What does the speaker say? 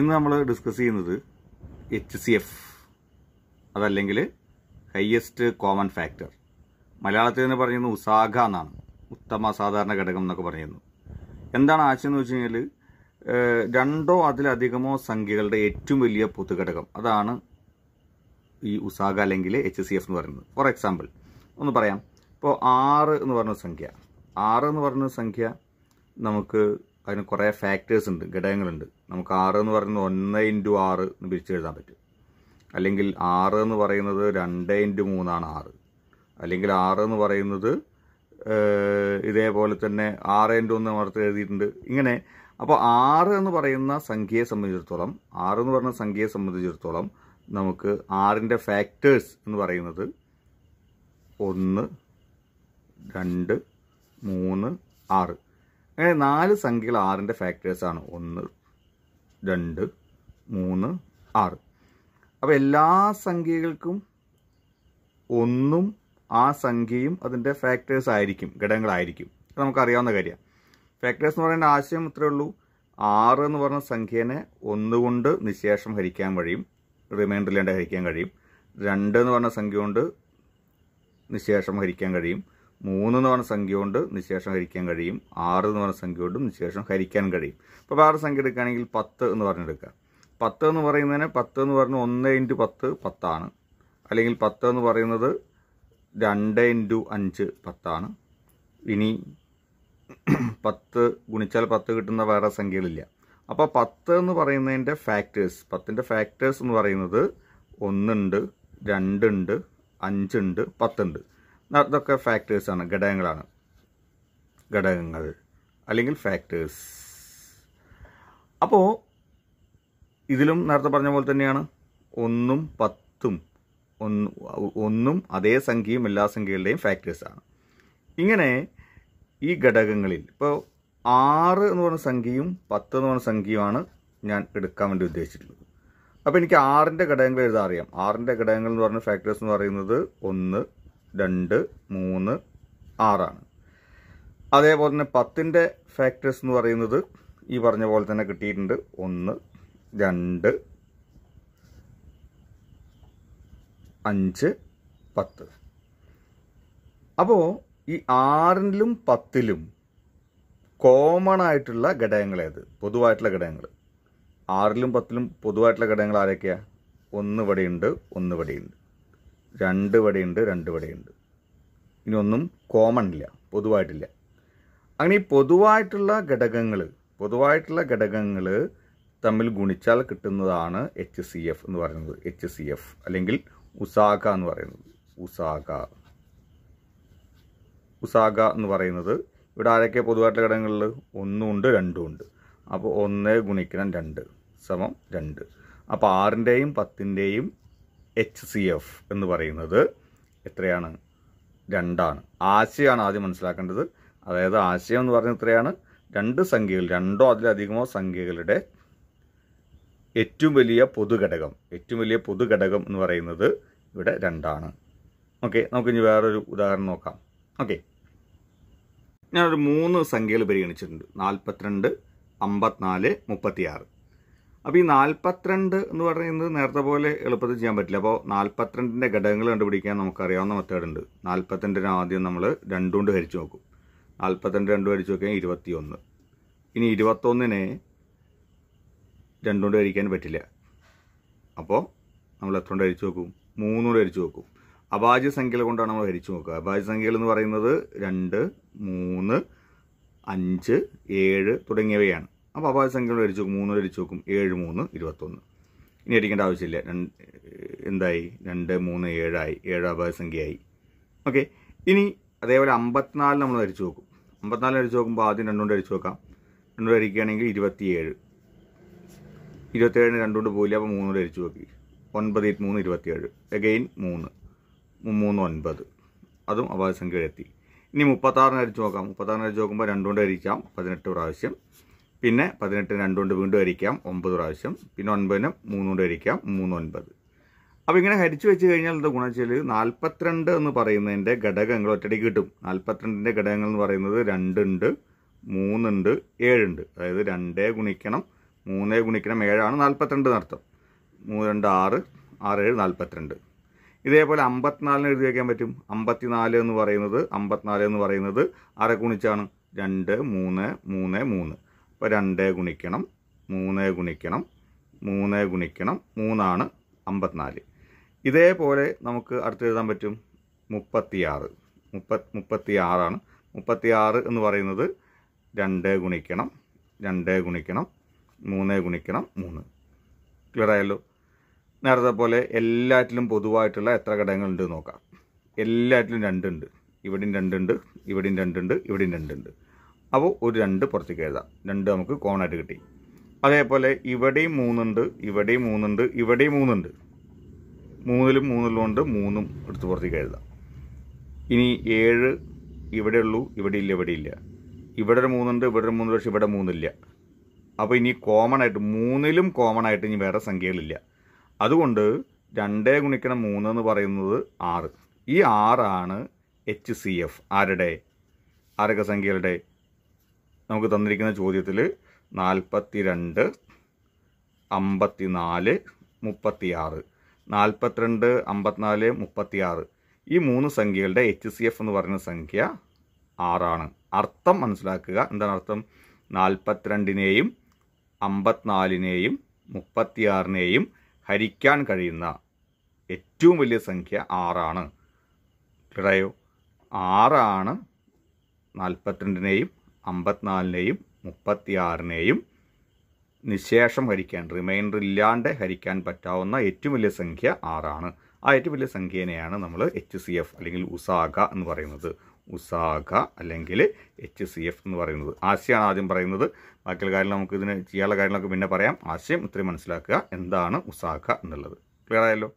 ഇന്ന് നമ്മൾ ഡിസ്കസ് ചെയ്യുന്നത് എച്ച് സി എഫ് അതല്ലെങ്കിൽ ഹയ്യസ്റ്റ് കോമൺ ഫാക്ടർ മലയാളത്തിൽ നിന്ന് പറയുന്നത് ഉസാഖ എന്നാണ് ഉത്തമ സാധാരണ ഘടകം എന്നൊക്കെ പറയുന്നു എന്താണ് ആശയം എന്ന് വെച്ച് കഴിഞ്ഞാൽ രണ്ടോ അതിലധികമോ സംഖ്യകളുടെ ഏറ്റവും വലിയ പൊതുഘടകം അതാണ് ഈ ഉസാഖ അല്ലെങ്കിൽ എച്ച് സി എഫ് എന്ന് പറയുന്നത് ഫോർ എക്സാമ്പിൾ ഒന്ന് പറയാം ഇപ്പോൾ ആറ് എന്ന് പറഞ്ഞ സംഖ്യ ആറ് എന്ന് പറഞ്ഞ സംഖ്യ നമുക്ക് അതിന് കുറേ ഫാക്ടേഴ്സ് ഉണ്ട് ഘടകങ്ങളുണ്ട് നമുക്ക് ആറ് എന്ന് പറയുന്നത് ഒന്ന് ഇൻറ്റു ആറ് എന്ന് എഴുതാൻ പറ്റും അല്ലെങ്കിൽ ആറ് എന്ന് പറയുന്നത് രണ്ട് ഇൻറ്റു മൂന്നാണ് ആറ് അല്ലെങ്കിൽ ആറ് എന്ന് പറയുന്നത് ഇതേപോലെ തന്നെ ആറ് ഇൻറ്റു ഒന്ന് മറത്ത് എഴുതിയിട്ടുണ്ട് ഇങ്ങനെ അപ്പോൾ ആറ് എന്ന് പറയുന്ന സംഖ്യയെ സംബന്ധിച്ചിടത്തോളം ആറ് എന്ന് പറയുന്ന സംഖ്യയെ സംബന്ധിച്ചിടത്തോളം നമുക്ക് ആറിൻ്റെ ഫാക്ടേഴ്സ് എന്ന് പറയുന്നത് ഒന്ന് രണ്ട് മൂന്ന് ആറ് അങ്ങനെ നാല് സംഖ്യകൾ ആറിൻ്റെ ഫാക്ടേഴ്സാണ് ഒന്ന് രണ്ട് മൂന്ന് ആറ് അപ്പോൾ എല്ലാ സംഖ്യകൾക്കും ഒന്നും ആ സംഖ്യയും അതിൻ്റെ ഫാക്ടേഴ്സ് ആയിരിക്കും ഘടകങ്ങളായിരിക്കും നമുക്കറിയാവുന്ന കാര്യമാണ് ഫാക്ടേഴ്സ് എന്ന് പറയുന്ന ആശയം ഇത്രയേ ഉള്ളൂ ആറ് എന്ന് പറഞ്ഞ സംഖ്യേനെ ഒന്നുകൊണ്ട് നിശേഷം ഹരിക്കാൻ കഴിയും റിമൈൻഡറിലാണ്ട് ഹരിക്കാൻ കഴിയും രണ്ട് എന്ന് പറഞ്ഞ സംഖ്യ കൊണ്ട് നിശേഷം ഹരിക്കാൻ കഴിയും മൂന്ന് എന്ന് പറഞ്ഞ സംഖ്യ കൊണ്ട് നിശേഷം ഹരിക്കാൻ കഴിയും ആറ് എന്ന് പറഞ്ഞ സംഖ്യ കൊണ്ടും നിശേഷം ഹരിക്കാൻ കഴിയും അപ്പോൾ വേറെ സംഖ്യ എടുക്കുകയാണെങ്കിൽ പത്ത് എന്ന് പറഞ്ഞെടുക്കുക പത്ത് എന്ന് പറയുന്നതിന് പത്ത് എന്ന് പറഞ്ഞാൽ ഒന്ന് ഇൻറ്റു പത്ത് പത്താണ് അല്ലെങ്കിൽ പത്ത് എന്ന് പറയുന്നത് രണ്ട് ഇൻറ്റു അഞ്ച് പത്താണ് ഇനി പത്ത് ഗുണിച്ചാൽ പത്ത് കിട്ടുന്ന വേറെ സംഖ്യകളില്ല അപ്പോൾ പത്ത് എന്ന് പറയുന്നതിൻ്റെ ഫാക്ടേഴ്സ് പത്തിൻ്റെ ഫാക്ടേഴ്സ് എന്ന് പറയുന്നത് ഒന്നുണ്ട് രണ്ടുണ്ട് അഞ്ചുണ്ട് പത്തുണ്ട് അതൊക്കെ ഫാക്ടേഴ്സാണ് ഘടകങ്ങളാണ് ഘടകങ്ങൾ അല്ലെങ്കിൽ ഫാക്ടേഴ്സ് അപ്പോൾ ഇതിലും നേരത്തെ പറഞ്ഞ പോലെ തന്നെയാണ് ഒന്നും പത്തും ഒന്ന് ഒന്നും അതേ സംഖ്യയും എല്ലാ സംഖ്യകളുടെയും ഫാക്ടേഴ്സാണ് ഇങ്ങനെ ഈ ഘടകങ്ങളിൽ ഇപ്പോൾ ആറ് എന്ന് പറഞ്ഞ സംഖ്യയും പത്ത് എന്ന് പറഞ്ഞ സംഖ്യയുമാണ് ഞാൻ എടുക്കാൻ വേണ്ടി ഉദ്ദേശിച്ചിട്ടുള്ളത് അപ്പോൾ എനിക്ക് ആറിൻ്റെ ഘടകങ്ങൾ എഴുതാൻ അറിയാം ആറിൻ്റെ ഘടകങ്ങൾ എന്ന് പറഞ്ഞ ഫാക്ടേഴ്സ് എന്ന് പറയുന്നത് ഒന്ന് രണ്ട് മൂന്ന് ആറാണ് അതേപോലെ തന്നെ പത്തിൻ്റെ ഫാക്ടേഴ്സ് എന്ന് പറയുന്നത് ഈ പറഞ്ഞ പോലെ തന്നെ കിട്ടിയിട്ടുണ്ട് ഒന്ന് രണ്ട് അഞ്ച് പത്ത് അപ്പോൾ ഈ ആറിലും പത്തിലും കോമൺ ആയിട്ടുള്ള ഘടകങ്ങൾ ഏത് പൊതുവായിട്ടുള്ള ഘടകങ്ങൾ ആറിലും പത്തിലും പൊതുവായിട്ടുള്ള ഘടകങ്ങൾ ആരൊക്കെയാണ് ഒന്ന് ഇവിടെയുണ്ട് ഒന്ന് ഇവിടെയുണ്ട് രണ്ട് വടയുണ്ട് രണ്ട് വടയുണ്ട് ഇനി ഒന്നും കോമൺ ഇല്ല പൊതുവായിട്ടില്ല അങ്ങനെ ഈ പൊതുവായിട്ടുള്ള ഘടകങ്ങൾ പൊതുവായിട്ടുള്ള ഘടകങ്ങൾ തമ്മിൽ ഗുണിച്ചാൽ കിട്ടുന്നതാണ് എച്ച് സി എഫ് എന്ന് പറയുന്നത് എച്ച് സി എഫ് അല്ലെങ്കിൽ ഉസാക എന്ന് പറയുന്നത് ഉസാക ഉസാക എന്ന് പറയുന്നത് ഇവിടെ ആരൊക്കെ പൊതുവായിട്ടുള്ള ഘടകങ്ങളിൽ ഒന്നുമുണ്ട് രണ്ടുമുണ്ട് അപ്പോൾ ഒന്ന് ഗുണിക്കണം രണ്ട് സമം രണ്ട് അപ്പോൾ ആറിൻ്റെയും പത്തിൻ്റെയും എച്ച് സി എഫ് എന്ന് പറയുന്നത് എത്രയാണ് രണ്ടാണ് ആശയമാണ് ആദ്യം മനസ്സിലാക്കേണ്ടത് അതായത് ആശയം എന്ന് പറയുന്നത് എത്രയാണ് രണ്ട് സംഖ്യകൾ രണ്ടോ അതിലധികമോ സംഖ്യകളുടെ ഏറ്റവും വലിയ പൊതുഘടകം ഏറ്റവും വലിയ പൊതുഘടകം എന്ന് പറയുന്നത് ഇവിടെ രണ്ടാണ് ഓക്കെ നമുക്കിനി വേറൊരു ഉദാഹരണം നോക്കാം ഓക്കെ ഞാനൊരു മൂന്ന് സംഖ്യകൾ പരിഗണിച്ചിട്ടുണ്ട് നാൽപ്പത്തിരണ്ട് അമ്പത്തിനാല് മുപ്പത്തിയാറ് അപ്പോൾ ഈ നാൽപ്പത്തിരണ്ട് എന്ന് പറയുന്നത് നേരത്തെ പോലെ എളുപ്പത്തിൽ ചെയ്യാൻ പറ്റില്ല അപ്പോൾ നാൽപ്പത്തിരണ്ടിൻ്റെ ഘടകങ്ങൾ കണ്ടുപിടിക്കാൻ നമുക്കറിയാവുന്ന മെത്തേഡ് ഉണ്ട് നാൽപ്പത്തിരണ്ടിന് ആദ്യം നമ്മൾ കൊണ്ട് ഹരിച്ചു നോക്കും നാൽപ്പത്തിരണ്ട് രണ്ടും ഹരിച്ചു നോക്കിയാൽ ഇരുപത്തിയൊന്ന് ഇനി ഇരുപത്തൊന്നിനെ രണ്ടുകൊണ്ട് ഹരിക്കാൻ പറ്റില്ല അപ്പോൾ നമ്മൾ എത്ര കൊണ്ട് ഹരിച്ചു നോക്കും മൂന്നുകൊണ്ട് ഹരിച്ചു നോക്കും അഭാജ്യ സംഖ്യകൾ കൊണ്ടാണ് നമ്മൾ ഹരിച്ചു നോക്കുക അഭാജ്യ സംഖ്യകൾ എന്ന് പറയുന്നത് രണ്ട് മൂന്ന് അഞ്ച് ഏഴ് തുടങ്ങിയവയാണ് അപ്പോൾ അപായ സംഖ്യകൾ അടിച്ചു നോക്കും മൂന്നോട് അടിച്ചു നോക്കും ഏഴ് മൂന്ന് ഇരുപത്തൊന്ന് ഇനി അടിക്കേണ്ട ആവശ്യമില്ല എന്തായി രണ്ട് മൂന്ന് ഏഴായി ഏഴ് അപായ സംഖ്യയായി ഓക്കെ ഇനി അതേപോലെ അമ്പത്തിനാല് നമ്മൾ അടിച്ചു നോക്കും അമ്പത്തിനാല് അടിച്ചു നോക്കുമ്പോൾ ആദ്യം രണ്ടുകൊണ്ട് അടിച്ചു നോക്കാം രണ്ടുകൊണ്ട് അടിക്കുകയാണെങ്കിൽ ഇരുപത്തിയേഴ് ഇരുപത്തേഴിന് രണ്ടുകൊണ്ട് പോയില്ല അപ്പോൾ മൂന്നുകൊണ്ട് അടിച്ചു നോക്കി ഒൻപത് മൂന്ന് ഇരുപത്തിയേഴ് എഗെയിൻ മൂന്ന് മൂന്ന് ഒൻപത് അതും അപായ സംഖ്യ എത്തി ഇനി മുപ്പത്താറിന് അടിച്ച് നോക്കാം മുപ്പത്താറിന് അടിച്ച് നോക്കുമ്പോൾ രണ്ടുകൊണ്ട് അടിക്കാം പതിനെട്ട് പ്രാവശ്യം പിന്നെ പതിനെട്ടിന് രണ്ടു കൊണ്ട് വീണ്ടും ഹരിക്കാം ഒമ്പത് പ്രാവശ്യം പിന്നെ ഒൻപതിന് മൂന്ന് കൊണ്ട് ഹരിക്കാം മൂന്ന് ഒൻപത് അപ്പോൾ ഇങ്ങനെ ഹരിച്ചു വെച്ച് കഴിഞ്ഞാൽ എന്താ ഗുണം വെച്ചാൽ നാൽപ്പത്തിരണ്ട് എന്ന് പറയുന്നതിൻ്റെ ഘടകങ്ങൾ ഒറ്റയ്ക്ക് കിട്ടും നാൽപ്പത്തിരണ്ടിൻ്റെ ഘടകങ്ങൾ എന്ന് പറയുന്നത് രണ്ടുണ്ട് മൂന്നുണ്ട് ഏഴുണ്ട് അതായത് രണ്ടേ ഗുണിക്കണം മൂന്നേ ഗുണിക്കണം ഏഴാണ് നാൽപ്പത്തിരണ്ട് നടത്തും മൂന്ന് രണ്ട് ആറ് ആറ് ഏഴ് നാൽപ്പത്തിരണ്ട് ഇതേപോലെ അമ്പത്തിനാലിന് എഴുതി വയ്ക്കാൻ പറ്റും അമ്പത്തിനാല് എന്ന് പറയുന്നത് അമ്പത്തിനാല് എന്ന് പറയുന്നത് അര ഗുണിച്ചാണ് രണ്ട് മൂന്ന് മൂന്ന് മൂന്ന് അപ്പോൾ രണ്ട് ഗുണിക്കണം മൂന്ന് ഗുണിക്കണം മൂന്ന് ഗുണിക്കണം മൂന്നാണ് അമ്പത്തിനാല് ഇതേപോലെ നമുക്ക് അടുത്തെഴുതാൻ പറ്റും മുപ്പത്തിയാറ് മുപ്പ മുപ്പത്തിയാറാണ് മുപ്പത്തിയാറ് എന്ന് പറയുന്നത് രണ്ട് ഗുണിക്കണം രണ്ട് ഗുണിക്കണം മൂന്ന് ഗുണിക്കണം മൂന്ന് ക്ലിയർ ആയല്ലോ നേരത്തെ പോലെ എല്ലാറ്റിലും പൊതുവായിട്ടുള്ള എത്ര ഘടകങ്ങളുണ്ട് നോക്കാം എല്ലാറ്റിലും രണ്ടുണ്ട് ഇവിടെയും രണ്ടുണ്ട് ഇവിടെയും രണ്ടുണ്ട് ഇവിടെയും രണ്ടുണ്ട് അപ്പോൾ ഒരു രണ്ട് പുറത്തേക്ക് എഴുതാം രണ്ട് നമുക്ക് കോമൺ ആയിട്ട് കിട്ടി അതേപോലെ ഇവിടെയും മൂന്നുണ്ട് ഇവിടെയും മൂന്നുണ്ട് ഇവിടെയും മൂന്നുണ്ട് മൂന്നിലും മൂന്നിലും ഉണ്ട് മൂന്നും എടുത്ത് പുറത്തേക്ക് എഴുതാം ഇനി ഏഴ് ഇവിടെ ഉള്ളൂ ഇവിടെ ഇല്ല ഇവിടെ ഇല്ല ഇവിടെ ഒരു മൂന്നുണ്ട് ഇവിടെ ഒരു മൂന്ന് പക്ഷേ ഇവിടെ മൂന്നില്ല അപ്പോൾ ഇനി കോമൺ ആയിട്ട് മൂന്നിലും കോമൺ ആയിട്ട് ഇനി വേറെ സംഖ്യകളില്ല അതുകൊണ്ട് രണ്ടേ ഗുണിക്കണം മൂന്നെന്ന് എന്ന് പറയുന്നത് ആറ് ഈ ആറാണ് എച്ച് സി എഫ് ആരുടെ ആരൊക്കെ സംഖ്യകളുടെ നമുക്ക് തന്നിരിക്കുന്ന ചോദ്യത്തിൽ നാൽപ്പത്തി രണ്ട് അമ്പത്തി നാല് മുപ്പത്തിയാറ് നാൽപ്പത്തിരണ്ട് അമ്പത്തിനാല് മുപ്പത്തിയാറ് ഈ മൂന്ന് സംഖ്യകളുടെ എച്ച് സി എഫ് എന്ന് പറയുന്ന സംഖ്യ ആറാണ് അർത്ഥം മനസ്സിലാക്കുക എന്താണ് അർത്ഥം നാൽപ്പത്തിരണ്ടിനെയും അമ്പത്തിനാലിനെയും മുപ്പത്തിയാറിനെയും ഹരിക്കാൻ കഴിയുന്ന ഏറ്റവും വലിയ സംഖ്യ ആറാണ് ക്ലിയറായോ ആറാണ് നാൽപ്പത്തിരണ്ടിനെയും അമ്പത്തിനാലിനെയും മുപ്പത്തിയാറിനെയും നിശേഷം ഹരിക്കാൻ റിമൈൻഡർ ഇല്ലാണ്ട് ഹരിക്കാൻ പറ്റാവുന്ന ഏറ്റവും വലിയ സംഖ്യ ആറാണ് ആ ഏറ്റവും വലിയ സംഖ്യേനെയാണ് നമ്മൾ എച്ച് സി എഫ് അല്ലെങ്കിൽ ഉസാഗ എന്ന് പറയുന്നത് ഉസാഗ അല്ലെങ്കിൽ എച്ച് സി എഫ് എന്ന് പറയുന്നത് ആശയമാണ് ആദ്യം പറയുന്നത് ബാക്കിയുള്ള കാര്യം നമുക്ക് ഇതിന് ചെയ്യാനുള്ള കാര്യങ്ങളൊക്കെ പിന്നെ പറയാം ആശയം ഇത്രയും മനസ്സിലാക്കുക എന്താണ് ഉസാഖ എന്നുള്ളത് ക്ലിയർ ആയല്ലോ